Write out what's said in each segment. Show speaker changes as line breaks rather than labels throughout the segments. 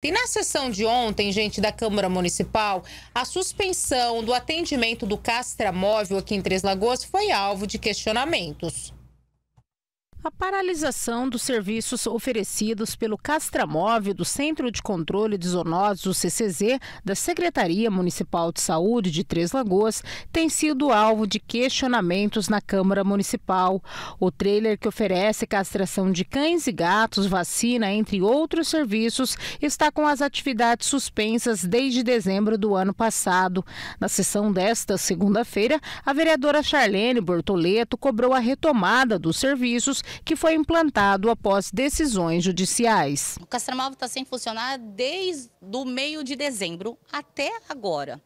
E na sessão de ontem, gente, da Câmara Municipal, a suspensão do atendimento do Castra Móvel aqui em Três Lagoas foi alvo de questionamentos. A paralisação dos serviços oferecidos pelo Castramóvel do Centro de Controle de Zoonoses, o CCZ, da Secretaria Municipal de Saúde de Três Lagoas, tem sido alvo de questionamentos na Câmara Municipal. O trailer que oferece castração de cães e gatos, vacina, entre outros serviços, está com as atividades suspensas desde dezembro do ano passado. Na sessão desta segunda-feira, a vereadora Charlene Bortoleto cobrou a retomada dos serviços que foi implantado após decisões judiciais. O
Castramava está sem funcionar desde o meio de dezembro até agora.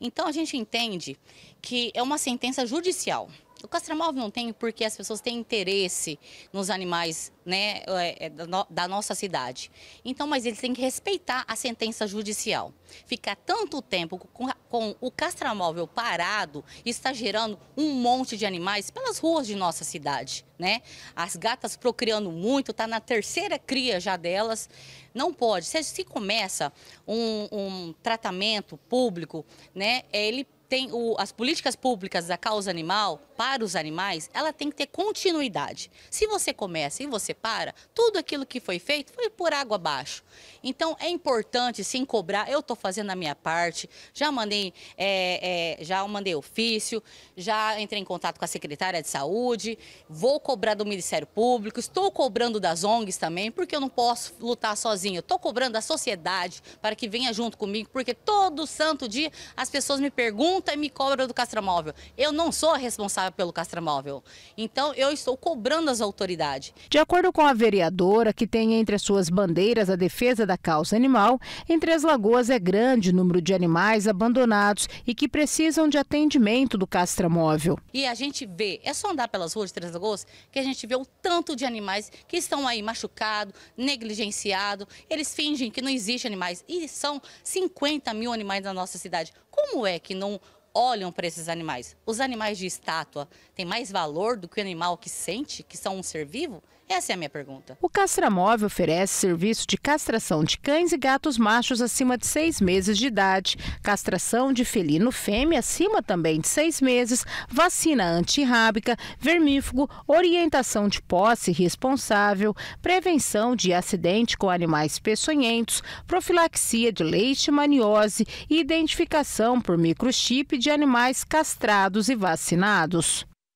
Então a gente entende que é uma sentença judicial. O castramóvel não tem porque as pessoas têm interesse nos animais né, é, é, da nossa cidade. Então, mas eles têm que respeitar a sentença judicial. Ficar tanto tempo com, o castramóvel parado está gerando um monte de animais pelas ruas de nossa cidade. Né? As gatas procriando muito, está na terceira cria já delas. Não pode. Se, se começa um, um tratamento público, né, ele tem o, as políticas públicas da causa animal para os animais, ela tem que ter continuidade. Se você começa e você para, tudo aquilo que foi feito foi por água abaixo. Então é importante sim cobrar. Eu estou fazendo a minha parte, já mandei, é, é, já mandei ofício, já entrei em contato com a secretária de saúde, vou cobrar do Ministério Público, estou cobrando das ONGs também, porque eu não posso lutar sozinho. Estou cobrando da sociedade para que venha junto comigo, porque todo santo dia as pessoas me perguntam e me cobra do castramóvel. Eu não sou a responsável pelo castramóvel. Então, eu estou cobrando as
autoridades. De acordo com a vereadora, que tem entre as suas bandeiras a defesa da causa animal, em Três Lagoas é grande o número de animais abandonados e que precisam de atendimento do castramóvel.
E a gente vê, é só andar pelas ruas de Três Lagoas, que a gente vê o tanto de animais que estão aí machucados, negligenciados. Eles fingem que não existe animais. E são 50 mil animais na nossa cidade. Como é que não olham para esses animais. Os animais de estátua têm mais valor do que o animal que sente, que são um ser vivo? Essa é a minha pergunta.
O Castramóvel oferece serviço de castração de cães e gatos machos acima de seis meses de idade, castração de felino fêmea acima também de seis meses, vacina antirrábica, vermífugo, orientação de posse responsável, prevenção de acidente com animais peçonhentos, profilaxia de leishmaniose e identificação por microchip de animais castrados e vacinados.